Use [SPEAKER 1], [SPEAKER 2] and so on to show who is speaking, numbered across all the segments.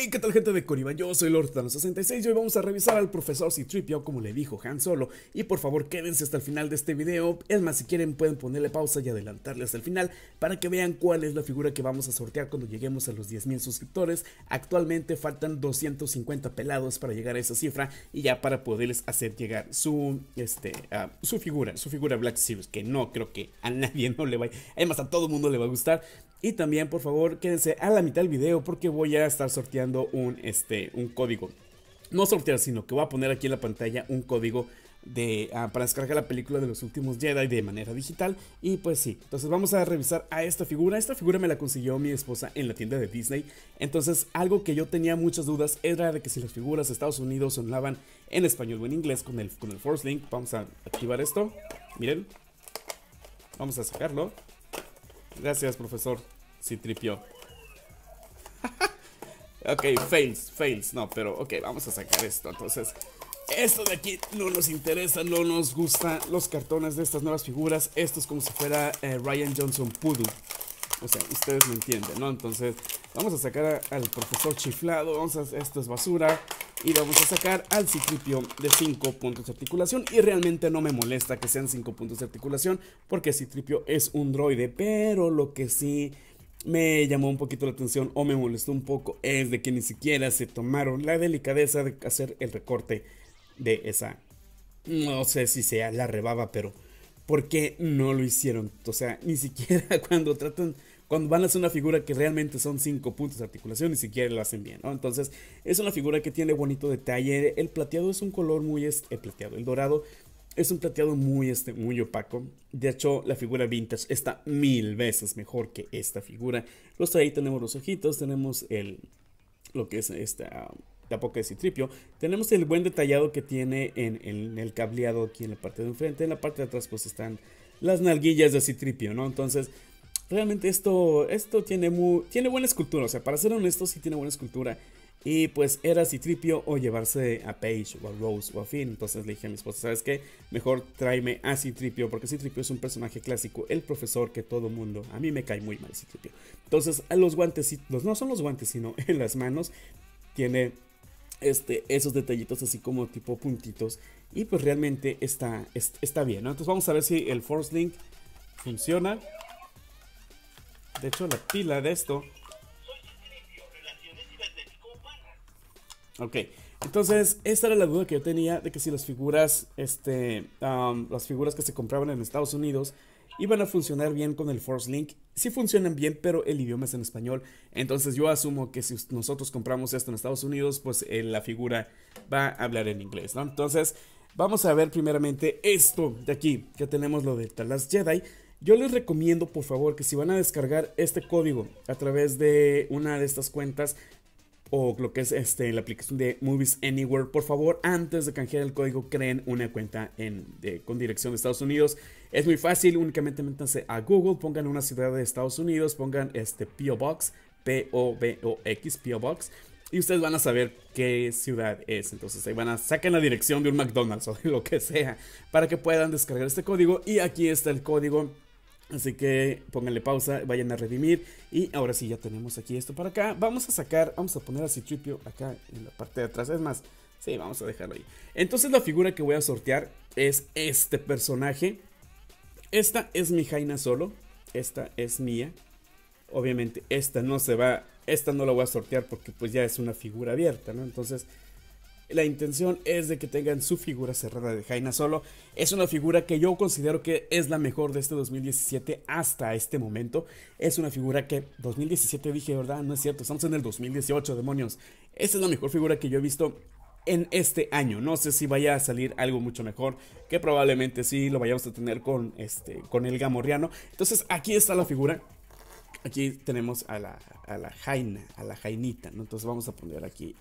[SPEAKER 1] Hey, ¿qué tal gente de Coriba? Yo soy Lordano66 y hoy vamos a revisar al profesor Citripio como le dijo Han Solo. Y por favor quédense hasta el final de este video, es más si quieren pueden ponerle pausa y adelantarle hasta el final para que vean cuál es la figura que vamos a sortear cuando lleguemos a los 10.000 suscriptores. Actualmente faltan 250 pelados para llegar a esa cifra y ya para poderles hacer llegar su, este, ah, su figura, su figura Black Series, que no creo que a nadie no le vaya, además a todo mundo le va a gustar. Y también, por favor, quédense a la mitad del video porque voy a estar sorteando un, este, un código. No sortear, sino que voy a poner aquí en la pantalla un código de, ah, para descargar la película de los últimos Jedi de manera digital. Y pues sí, entonces vamos a revisar a esta figura. Esta figura me la consiguió mi esposa en la tienda de Disney. Entonces algo que yo tenía muchas dudas era de que si las figuras de Estados Unidos sonaban en español o en inglés con el, con el Force Link. Vamos a activar esto. Miren. Vamos a sacarlo. Gracias, profesor. Si sí, tripió. ok, fails, fails. No, pero ok, vamos a sacar esto. Entonces, esto de aquí no nos interesa, no nos gusta. Los cartones de estas nuevas figuras, esto es como si fuera eh, Ryan Johnson Pudu. O sea, ustedes me entienden, ¿no? Entonces, vamos a sacar al profesor chiflado. Vamos esto es basura y vamos a sacar al Citripio de 5 puntos de articulación y realmente no me molesta que sean 5 puntos de articulación porque Citripio es un droide, pero lo que sí me llamó un poquito la atención o me molestó un poco es de que ni siquiera se tomaron la delicadeza de hacer el recorte de esa, no sé si sea la rebaba, pero ¿por qué no lo hicieron? O sea, ni siquiera cuando tratan cuando van a hacer una figura que realmente son cinco puntos de articulación, ni siquiera la hacen bien, ¿no? Entonces, es una figura que tiene bonito detalle. El plateado es un color muy plateado, el dorado es un plateado muy, este, muy opaco. De hecho, la figura vintage está mil veces mejor que esta figura. Los ahí tenemos los ojitos, tenemos el lo que es esta ah, la boca de citripio. Tenemos el buen detallado que tiene en, en el cableado aquí en la parte de enfrente. En la parte de atrás pues están las nalguillas de citripio, ¿no? Entonces, realmente esto, esto tiene, tiene buena escultura. O sea, para ser honesto, sí tiene buena escultura. Y pues era Citripio o llevarse a page o a Rose o a Finn. Entonces le dije a mi esposa, ¿sabes qué? Mejor tráeme a Citripio porque Citripio es un personaje clásico, el profesor que todo mundo... A mí me cae muy mal Citripio. Entonces los guantecitos, no son los guantes, sino en las manos, tiene este, esos detallitos así como tipo puntitos. Y pues realmente está, está bien, Entonces vamos a ver si el Force Link funciona. De hecho, la pila de esto. Ok, entonces esta era la duda que yo tenía de que si las figuras, este, um, las figuras que se compraban en Estados Unidos iban a funcionar bien con el Force Link. Sí funcionan bien, pero el idioma es en español. Entonces yo asumo que si nosotros compramos esto en Estados Unidos, pues eh, la figura va a hablar en inglés, ¿no? Entonces vamos a ver primeramente esto de aquí, que tenemos lo de Talas Jedi. Yo les recomiendo, por favor, que si van a descargar este código a través de una de estas cuentas o lo que es este, la aplicación de Movies Anywhere, por favor, antes de canjear el código, creen una cuenta en, con dirección de Estados Unidos. Es muy fácil, únicamente métanse a Google, pongan una ciudad de Estados Unidos, pongan este PO Box, P-O-B-O-X, PO Box. Y ustedes van a saber qué ciudad es. Entonces ahí van a sacar la dirección de un McDonald's o lo que sea para que puedan descargar este código. Y aquí está el código Así que pónganle pausa, vayan a redimir. Y ahora sí, ya tenemos aquí esto para acá. Vamos a sacar, vamos a poner a Citripio acá en la parte de atrás. Es más, sí, vamos a dejarlo ahí. Entonces la figura que voy a sortear es este personaje. Esta es mi Jaina solo. Esta es mía. Obviamente esta no se va, esta no la voy a sortear porque pues ya es una figura abierta, ¿no? Entonces la intención es de que tengan su figura cerrada de Jaina Solo. Es una figura que yo considero que es la mejor de este 2017 hasta este momento. Es una figura que 2017 dije, ¿verdad? No es cierto, estamos en el 2018, demonios. Esta es la mejor figura que yo he visto en este año. No sé si vaya a salir algo mucho mejor, que probablemente sí lo vayamos a tener con, este, con el Gamorriano. Entonces aquí está la figura. Aquí tenemos a la, Jaina, a la Jainita, ¿no? Entonces vamos a poner aquí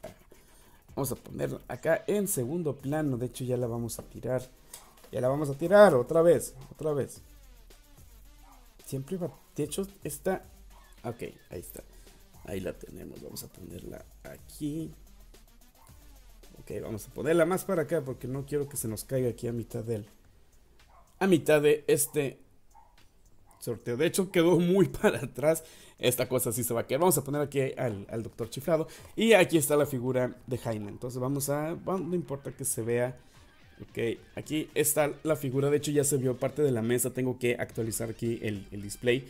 [SPEAKER 1] Vamos a ponerla acá en segundo plano. De hecho, ya la vamos a tirar. Ya la vamos a tirar otra vez. Otra vez. Siempre va. De hecho, está. Ok, ahí está. Ahí la tenemos. Vamos a ponerla aquí. Ok, vamos a ponerla más para acá porque no quiero que se nos caiga aquí a mitad del. A mitad de este sorteo. De hecho, quedó muy para atrás. Esta cosa sí se va a quedar. Vamos a poner aquí al, doctor chiflado. Y aquí está la figura de Jaime. Entonces vamos a... no importa que se vea. Ok, aquí está la figura. De hecho, ya se vio parte de la mesa. Tengo que actualizar aquí el, display.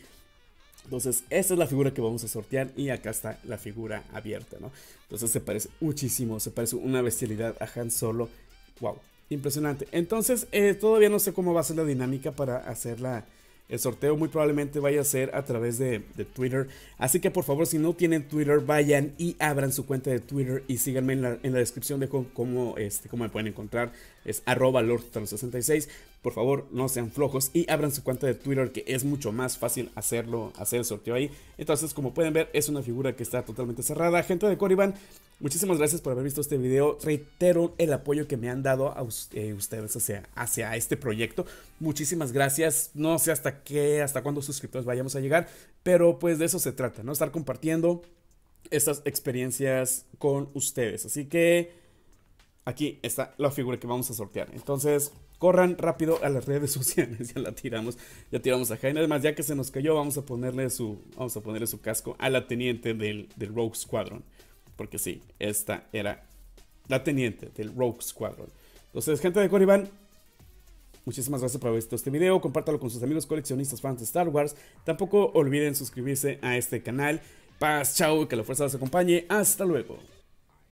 [SPEAKER 1] Entonces, esta es la figura que vamos a sortear y acá está la figura abierta, ¿no? Entonces se parece muchísimo, se parece una bestialidad a Han Solo. ¡Wow! Impresionante. Entonces, eh, todavía no sé cómo va a ser la dinámica para hacer la, el sorteo muy probablemente vaya a ser a través de, Twitter. Así que por favor, si no tienen Twitter, vayan y abran su cuenta de Twitter y síganme en la, descripción de este, cómo, me pueden encontrar. Es arroba 66 por favor, no sean flojos y abran su cuenta de Twitter que es mucho más fácil hacerlo, hacer el sorteo ahí. Entonces, como pueden ver, es una figura que está totalmente cerrada. Gente de Corriban, muchísimas gracias por haber visto este video. Reitero el apoyo que me han dado a eh, ustedes hacia, hacia este proyecto. Muchísimas gracias. No sé hasta qué, hasta cuándo suscriptores vayamos a llegar, pero pues de eso se trata, ¿no? Estar compartiendo estas experiencias con ustedes. Así que aquí está la figura que vamos a sortear. Entonces, corran rápido a las redes sociales. ya la tiramos, ya tiramos a Jaime. Además, ya que se nos cayó, vamos a ponerle su, vamos a ponerle su casco a la teniente del, del Rogue Squadron. Porque sí, esta era la teniente del Rogue Squadron. Entonces, gente de Corriban, Muchísimas gracias por haber visto este video. Compártalo con sus amigos coleccionistas, fans de Star Wars. Tampoco olviden suscribirse a este canal. Paz, chao, que la fuerza los acompañe. Hasta luego.